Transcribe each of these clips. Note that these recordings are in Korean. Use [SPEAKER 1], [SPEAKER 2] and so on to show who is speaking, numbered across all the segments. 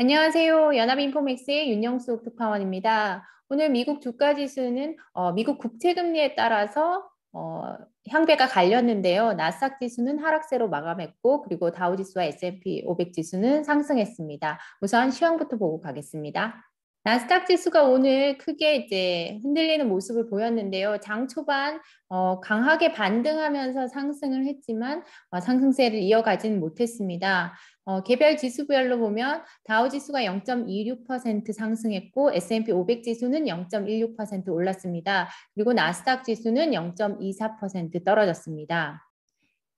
[SPEAKER 1] 안녕하세요. 연합인포맥스의 윤영수 특파원입니다 오늘 미국 주가지수는 어, 미국 국채금리에 따라서 어, 향배가 갈렸는데요. 나스닥 지수는 하락세로 마감했고 그리고 다우지수와 S&P 500 지수는 상승했습니다. 우선 시황부터 보고 가겠습니다. 나스닥 지수가 오늘 크게 이제 흔들리는 모습을 보였는데요. 장 초반 어, 강하게 반등하면서 상승을 했지만 어, 상승세를 이어가지는 못했습니다. 어, 개별 지수별로 보면 다우 지수가 0.26% 상승했고 S&P 500 지수는 0.16% 올랐습니다. 그리고 나스닥 지수는 0.24% 떨어졌습니다.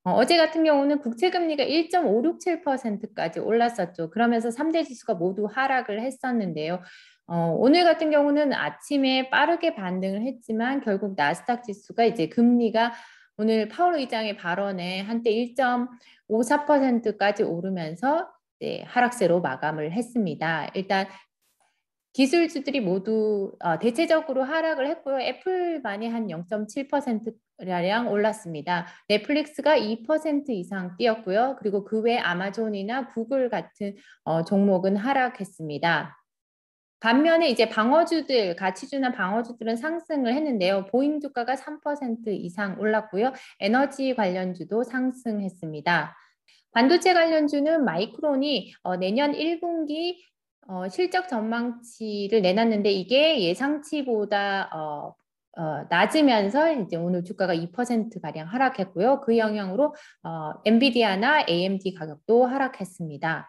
[SPEAKER 1] 어, 제 같은 경우는 국채금리가 1.567%까지 올랐었죠. 그러면서 삼대 지수가 모두 하락을 했었는데요. 어, 오늘 같은 경우는 아침에 빠르게 반등을 했지만 결국 나스닥 지수가 이제 금리가 오늘 파월 의장의 발언에 한때 1.54%까지 오르면서 이제 하락세로 마감을 했습니다. 일단 기술주들이 모두 어, 대체적으로 하락을 했고요. 애플만이 한량 올랐습니다. 넷플릭스가 2% 이상 뛰었고요. 그리고 그 외 아마존이나 구글 같은 어, 종목은 하락했습니다. 반면에 이제 방어주들, 가치주나 방어주들은 상승을 했는데요. 보잉 주가가 3% 이상 올랐고요. 에너지 관련주도 상승했습니다. 반도체 관련주는 마이크론이 어, 내년 1분기 어, 실적 전망치를 내놨는데 이게 예상치보다 어, 어, 낮으면서 이제 오늘 주가가 2% 가량 하락했고요. 그 영향으로 어, 엔비디아나 AMD 가격도 하락했습니다.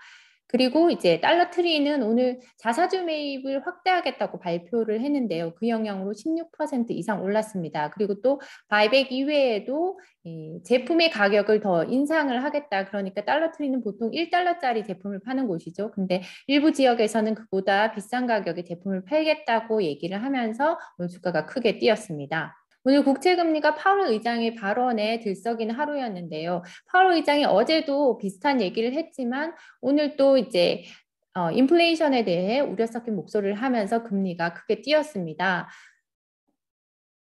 [SPEAKER 1] 그리고 이제 달러트리는 오늘 자사주 매입을 확대하겠다고 발표를 했는데요. 그 영향으로 16% 이상 올랐습니다. 그리고 또 바이백 이외에도 이 제품의 가격을 더 인상을 하겠다. 그러니까 달러트리는 보통 1달러짜리 제품을 파는 곳이죠. 근데 일부 지역에서는 그보다 비싼 가격의 제품을 팔겠다고 얘기를 하면서 오늘 주가가 크게 뛰었습니다. 오늘 국채금리가 파월 의장의 발언에 들썩인 하루였는데요. 파월 의장이 어제도 비슷한 얘기를 했지만 오늘 또 이제 어, 인플레이션에 대해 우려 섞인 목소리를 하면서 금리가 크게 뛰었습니다.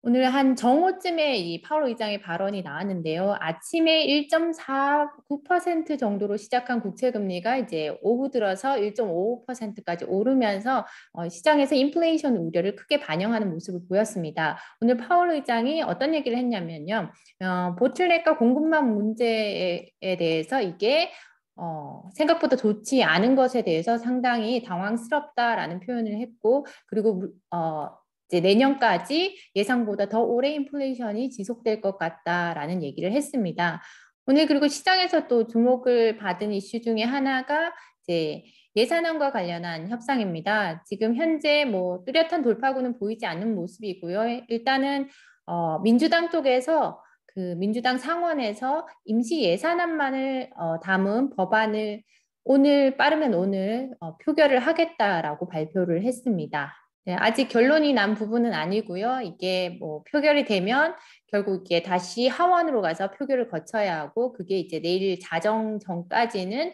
[SPEAKER 1] 오늘 한 정오쯤에 이 파월 의장의 발언이 나왔는데요. 아침에 1.49% 정도로 시작한 국채 금리가 이제 오후 들어서 1.55%까지 오르면서 어, 시장에서 인플레이션 우려를 크게 반영하는 모습을 보였습니다. 오늘 파월 의장이 어떤 얘기를 했냐면요. 어, 보틀렉과 공급망 문제에 대해서 이게 어, 생각보다 좋지 않은 것에 대해서 상당히 당황스럽다라는 표현을 했고, 그리고 어, 이제 내년까지 예상보다 더 오래 인플레이션이 지속될 것 같다라는 얘기를 했습니다. 오늘 그리고 시장에서 또 주목을 받은 이슈 중에 하나가 이제 예산안과 관련한 협상입니다. 지금 현재 뭐 뚜렷한 돌파구는 보이지 않는 모습이고요. 일단은 어, 민주당 쪽에서 그 민주당 상원에서 임시 예산안만을 어, 담은 법안을 오늘 빠르면 오늘 어, 표결을 하겠다라고 발표를 했습니다. 네, 아직 결론이 난 부분은 아니고요. 이게 뭐 표결이 되면 결국 이게 다시 하원으로 가서 표결을 거쳐야 하고 그게 이제 내일 자정 전까지는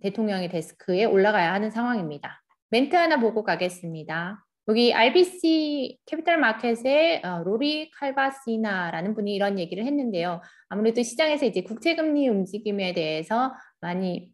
[SPEAKER 1] 대통령의 데스크에 올라가야 하는 상황입니다. 멘트 하나 보고 가겠습니다. 여기 RBC 캐피탈 마켓의 어, 로리 칼바시나라는 분이 이런 얘기를 했는데요. 아무래도 시장에서 이제 국채금리 움직임에 대해서 많이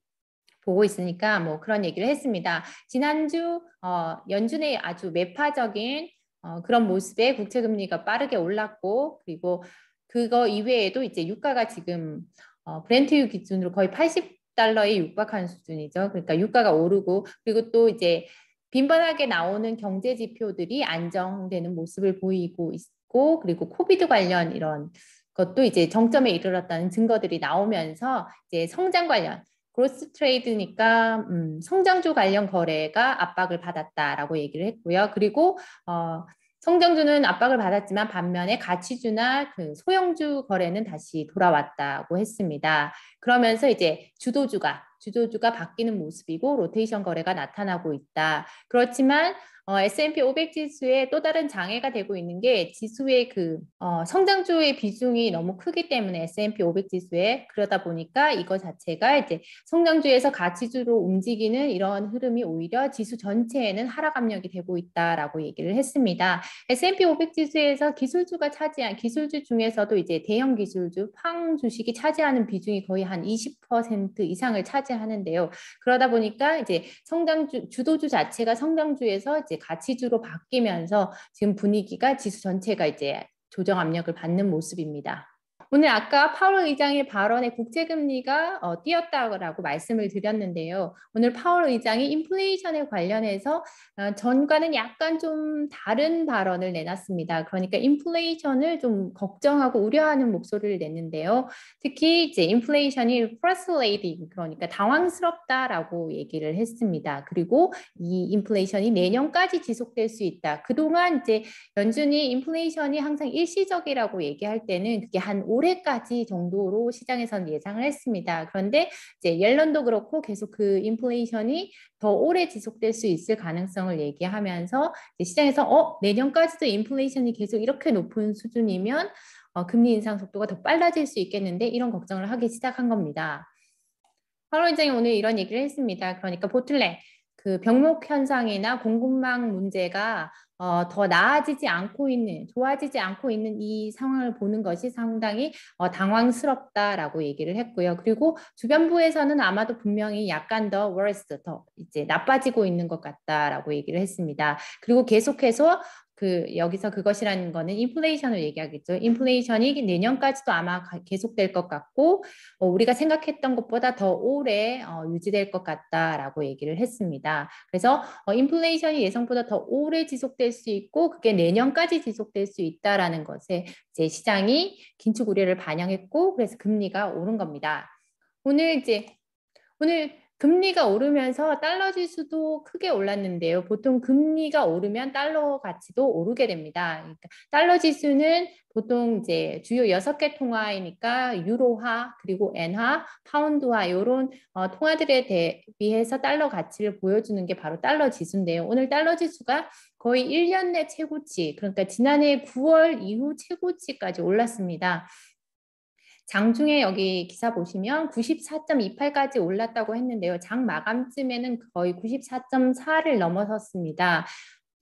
[SPEAKER 1] 보고 있으니까 뭐 그런 얘기를 했습니다. 지난주 어, 연준의 아주 매파적인 어, 그런 모습에 국채 금리가 빠르게 올랐고 그리고 그거 이외에도 이제 유가가 지금 어, 브랜트유 기준으로 거의 80달러에 육박한 수준이죠. 그러니까 유가가 오르고 그리고 또 이제 빈번하게 나오는 경제 지표들이 안정되는 모습을 보이고 있고 그리고 코비드 관련 이런 것도 이제 정점에 이르렀다는 증거들이 나오면서 이제 성장 관련 그로스 트레이드니까 음, 성장주 관련 거래가 압박을 받았다라고 얘기를 했고요. 그리고 어, 성장주는 압박을 받았지만 반면에 가치주나 그 소형주 거래는 다시 돌아왔다고 했습니다. 그러면서 이제 주도주가 주도주가 바뀌는 모습이고 로테이션 거래가 나타나고 있다. 그렇지만 어, S&P 500 지수의 또 다른 장애가 되고 있는 게 지수의 그 어, 성장주의 비중이 너무 크기 때문에 S&P 500 지수에 그러다 보니까 이거 자체가 이제 성장주에서 가치주로 움직이는 이런 흐름이 오히려 지수 전체에는 하락 압력이 되고 있다라고 얘기를 했습니다. S&P 500 지수에서 기술주가 차지한 기술주 중에서도 이제 대형 기술주 팡 주식이 차지하는 비중이 거의 한 20% 이상을 차지하는데요. 그러다 보니까 이제 성장주 주도주 자체가 성장주에서 이제 가치주로 바뀌면서 지금 분위기가 지수 전체가 이제 조정 압력을 받는 모습입니다. 오늘 아까 파월 의장의 발언에 국제금리가 어, 뛰었다고 말씀을 드렸는데요. 오늘 파월 의장이 인플레이션에 관련해서 어, 전과는 약간 좀 다른 발언을 내놨습니다. 그러니까 인플레이션을 좀 걱정하고 우려하는 목소리를 냈는데요. 특히 이제 인플레이션이 프레스레이딩 그러니까 당황스럽다라고 얘기를 했습니다. 그리고 이 인플레이션이 내년까지 지속될 수 있다. 그동안 이제 연준이 인플레이션이 항상 일시적이라고 얘기할 때는 그게 한 올해까지 정도로 시장에서는 예상을 했습니다. 그런데 이제 옐런도 그렇고 계속 그 인플레이션이 더 오래 지속될 수 있을 가능성을 얘기하면서 시장에서 어 내년까지도 인플레이션이 계속 이렇게 높은 수준이면 어, 금리 인상 속도가 더 빨라질 수 있겠는데 이런 걱정을 하기 시작한 겁니다. 파월 의장이 오늘 이런 얘기를 했습니다. 그러니까 보틀렛그 병목 현상이나 공급망 문제가 어, 더 나아지지 않고 있는, 좋아지지 않고 있는 이 상황을 보는 것이 상당히 어, 당황스럽다라고 얘기를 했고요. 그리고 주변부에서는 아마도 분명히 약간 더 worse, 더 이제 나빠지고 있는 것 같다라고 얘기를 했습니다. 그리고 계속해서 그 여기서 그것이라는 거는 인플레이션을 얘기하겠죠. 인플레이션이 내년까지도 아마 계속될 것 같고 어, 우리가 생각했던 것보다 더 오래 어, 유지될 것 같다라고 얘기를 했습니다. 그래서 어, 인플레이션이 예상보다 더 오래 지속될 수 있고 그게 내년까지 지속될 수 있다라는 것에 이제 시장이 긴축 우려를 반영했고 그래서 금리가 오른 겁니다. 오늘 이제 오늘 금리가 오르면서 달러 지수도 크게 올랐는데요. 보통 금리가 오르면 달러 가치도 오르게 됩니다. 그러니까 달러 지수는 보통 이제 주요 여섯 개 통화이니까 유로화 그리고 엔화, 파운드화 이런 어, 통화들에 대비해서 달러 가치를 보여주는 게 바로 달러 지수인데요. 오늘 달러 지수가 거의 1년 내 최고치, 그러니까 지난해 9월 이후 최고치까지 올랐습니다. 장중에 여기 기사 보시면 94.28까지 올랐다고 했는데요. 장 마감쯤에는 거의 94.4를 넘어섰습니다.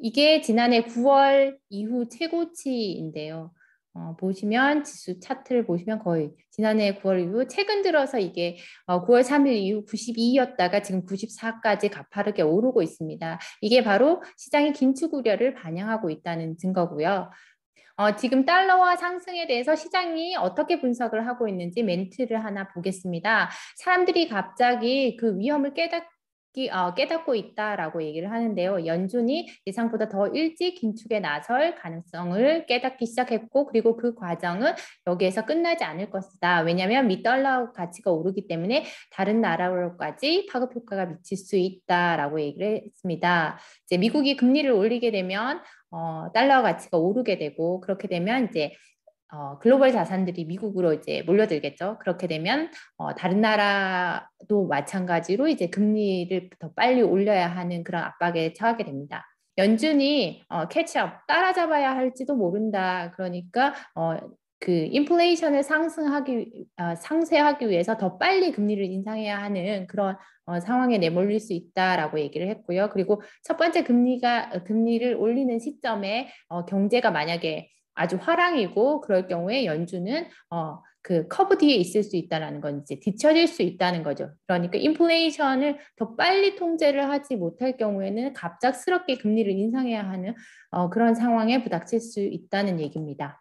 [SPEAKER 1] 이게 지난해 9월 이후 최고치인데요. 어, 보시면 지수 차트를 보시면 거의 지난해 9월 이후 최근 들어서 이게 어, 9월 3일 이후 92였다가 지금 94까지 가파르게 오르고 있습니다. 이게 바로 시장의 긴축 우려를 반영하고 있다는 증거고요. 어, 지금 달러와 상승에 대해서 시장이 어떻게 분석을 하고 있는지 멘트를 하나 보겠습니다. 사람들이 갑자기 그 위험을 깨닫 고 어, 깨닫고 있다라고 얘기를 하는데요. 연준이 예상보다 더 일찍 긴축에 나설 가능성을 깨닫기 시작했고 그리고 그 과정은 여기에서 끝나지 않을 것이다. 왜냐하면 미달러 가치가 오르기 때문에 다른 나라로까지 파급 효과가 미칠 수 있다라고 얘기를 했습니다. 이제 미국이 금리를 올리게 되면 어, 달러 가치가 오르게 되고 그렇게 되면 이제 어, 글로벌 자산들이 미국으로 이제 몰려들겠죠. 그렇게 되면 어, 다른 나라도 마찬가지로 이제 금리를 더 빨리 올려야 하는 그런 압박에 처하게 됩니다. 연준이 어, 캐치업 따라잡아야 할지도 모른다. 그러니까 어, 그 인플레이션을 상승하기 어, 상쇄하기 위해서 더 빨리 금리를 인상해야 하는 그런 어, 상황에 내몰릴 수 있다라고 얘기를 했고요. 그리고 첫 번째 금리가 어, 금리를 올리는 시점에 어, 경제가 만약에 아주 화랑이고 그럴 경우에 연준은 어, 그 커브 뒤에 있을 수 있다는 건 이제 뒤처질 수 있다는 거죠. 그러니까 인플레이션을 더 빨리 통제를 하지 못할 경우에는 갑작스럽게 금리를 인상해야 하는 어, 그런 상황에 부닥칠 수 있다는 얘기입니다.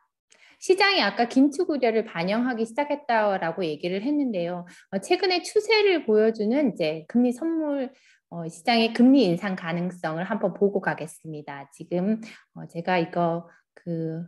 [SPEAKER 1] 시장이 아까 긴축 우려를 반영하기 시작했다라고 얘기를 했는데요. 어, 최근의 추세를 보여주는 이제 금리 선물 어, 시장의 금리 인상 가능성을 한번 보고 가겠습니다. 지금 어, 제가 이거 그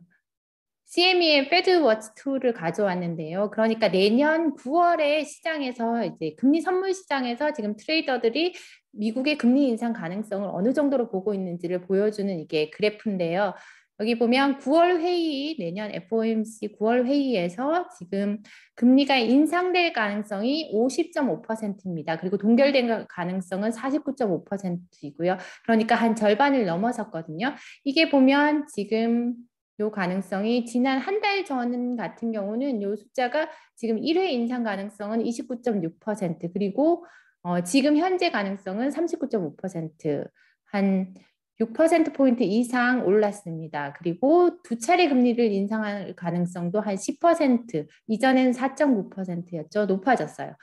[SPEAKER 1] CME의 페드워치 2를 가져왔는데요. 그러니까 내년 9월에 시장에서 이제 금리 선물 시장에서 지금 트레이더들이 미국의 금리 인상 가능성을 어느 정도로 보고 있는지를 보여주는 이게 그래프인데요. 여기 보면 9월 회의 내년 FOMC 9월 회의에서 지금 금리가 인상될 가능성이 50.5%입니다. 그리고 동결된 가능성은 49.5%이고요. 그러니까 한 절반을 넘어섰거든요. 이게 보면 지금 요 가능성이 지난 한 달 전 같은 경우는 요 숫자가 지금 1회 인상 가능성은 29.6% 그리고 어, 지금 현재 가능성은 39.5%한 6%포인트 이상 올랐습니다. 그리고 두 차례 금리를 인상할 가능성도 한 10%, 이전엔 4.9%였죠. 높아졌어요.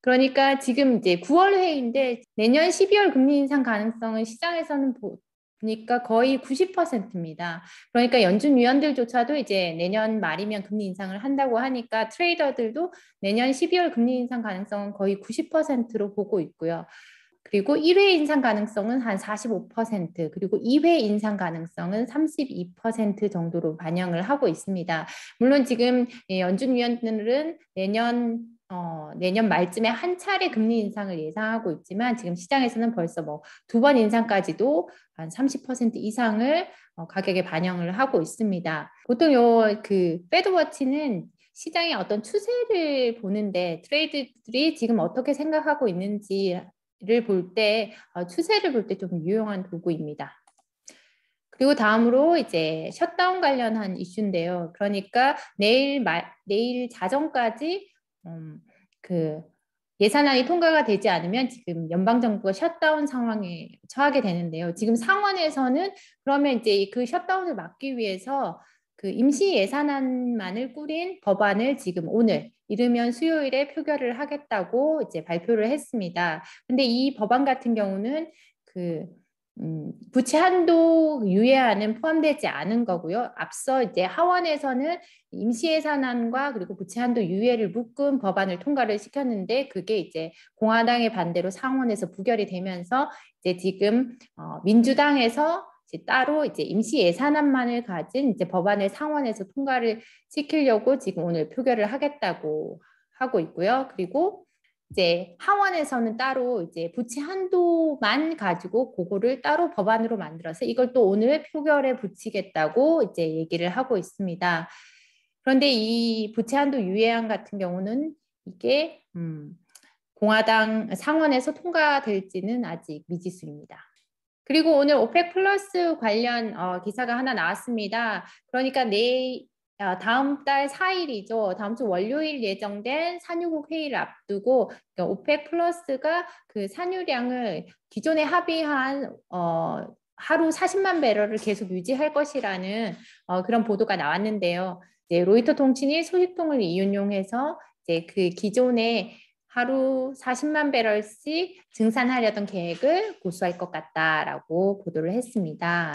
[SPEAKER 1] 그러니까 지금 이제 9월 회인데 내년 12월 금리 인상 가능성은 시장에서는 그러니까 거의 90%입니다. 그러니까 연준 위원들조차도 이제 내년 말이면 금리 인상을 한다고 하니까 트레이더들도 내년 12월 금리 인상 가능성은 거의 90%로 보고 있고요. 그리고 1회 인상 가능성은 한 45%, 그리고 2회 인상 가능성은 32% 정도로 반영을 하고 있습니다. 물론 지금 예, 연준 위원들은 내년 어, 내년 말쯤에 한 차례 금리 인상을 예상하고 있지만 지금 시장에서는 벌써 뭐 두 번 인상까지도 한 30% 이상을 어, 가격에 반영을 하고 있습니다. 보통 요그 패드워치는 시장의 어떤 추세를 보는데 트레이드들이 지금 어떻게 생각하고 있는지를 볼때 어, 추세를 볼 때 좀 유용한 도구입니다. 그리고 다음으로 이제 셧다운 관련한 이슈인데요. 그러니까 내일 말 내일 자정까지 음, 그 예산안이 통과가 되지 않으면 지금 연방 정부가 셧다운 상황에 처하게 되는데요. 지금 상원에서는 그러면 이제 그 셧다운을 막기 위해서 그 임시 예산안만을 꾸린 법안을 지금 오늘 이르면 수요일에 표결을 하겠다고 이제 발표를 했습니다. 근데 이 법안 같은 경우는 그 음, 부채 한도 유예안은 포함되지 않은 거고요. 앞서 이제 하원에서는 임시예산안과 그리고 부채 한도 유예를 묶은 법안을 통과를 시켰는데 그게 이제 공화당의 반대로 상원에서 부결이 되면서 이제 지금 어, 민주당에서 이제 따로 이제 임시 예산안만을 가진 이제 법안을 상원에서 통과를 시키려고 지금 오늘 표결을 하겠다고 하고 있고요. 그리고 이제 하원에서는 따로 이제 부채 한도만 가지고 그거를 따로 법안으로 만들어서 이걸 또 오늘 표결에 붙이겠다고 이제 얘기를 하고 있습니다. 그런데 이 부채 한도 유예안 같은 경우는 이게 음, 공화당 상원에서 통과될지는 아직 미지수입니다. 그리고 오늘 오펙 플러스 관련 어, 기사가 하나 나왔습니다. 그러니까 내일 어, 다음 달 4일이죠. 다음 주 월요일 예정된 산유국 회의를 앞두고 그러니까 오펙 플러스가 그 산유량을 기존에 합의한 어, 하루 40만 배럴을 계속 유지할 것이라는 어, 그런 보도가 나왔는데요. 이제 로이터 통신이 소식통을 이용해서 이제 그 기존에 하루 40만 배럴씩 증산하려던 계획을 고수할 것 같다라고 보도를 했습니다.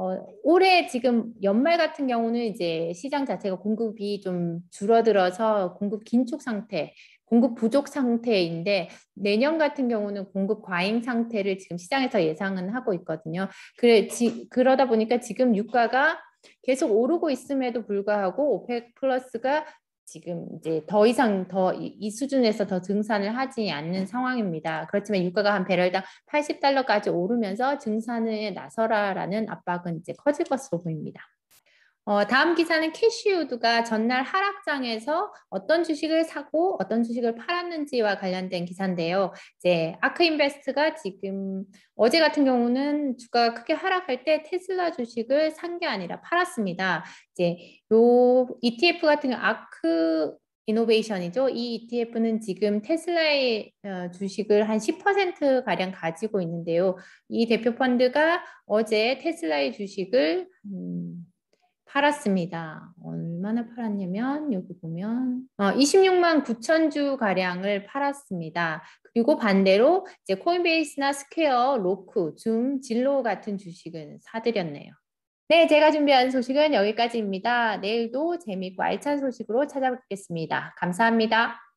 [SPEAKER 1] 어, 올해 지금 연말 같은 경우는 이제 시장 자체가 공급이 좀 줄어들어서 공급 긴축 상태, 공급 부족 상태인데 내년 같은 경우는 공급 과잉 상태를 지금 시장에서 예상은 하고 있거든요. 그래, 지, 그러다 보니까 지금 유가가 계속 오르고 있음에도 불구하고 오펙 플러스가 지금 이제 더 이상 더 이 수준에서 더 증산을 하지 않는 상황입니다. 그렇지만 유가가 한 배럴당 80달러까지 오르면서 증산에 나서라라는 압박은 이제 커질 것으로 보입니다. 어, 다음 기사는 캐시우드가 전날 하락장에서 어떤 주식을 사고 어떤 주식을 팔았는지와 관련된 기사인데요. 이제 아크인베스트가 지금 어제 같은 경우는 주가가 크게 하락할 때 테슬라 주식을 산 게 아니라 팔았습니다. 이제 요 ETF 같은 경우 아크 이노베이션이죠. 이 ETF는 지금 테슬라의 어, 주식을 한10% 가량 가지고 있는데요. 이 대표 펀드가 어제 테슬라의 주식을 음, 팔았습니다. 얼마나 팔았냐면 여기 보면 26만 어, 9천 주 가량을 팔았습니다. 그리고 반대로 이제 코인베이스나 스퀘어, 로크, 줌, 진로 같은 주식은 사들였네요. 네, 제가 준비한 소식은 여기까지입니다. 내일도 재미있고 알찬 소식으로 찾아뵙겠습니다. 감사합니다.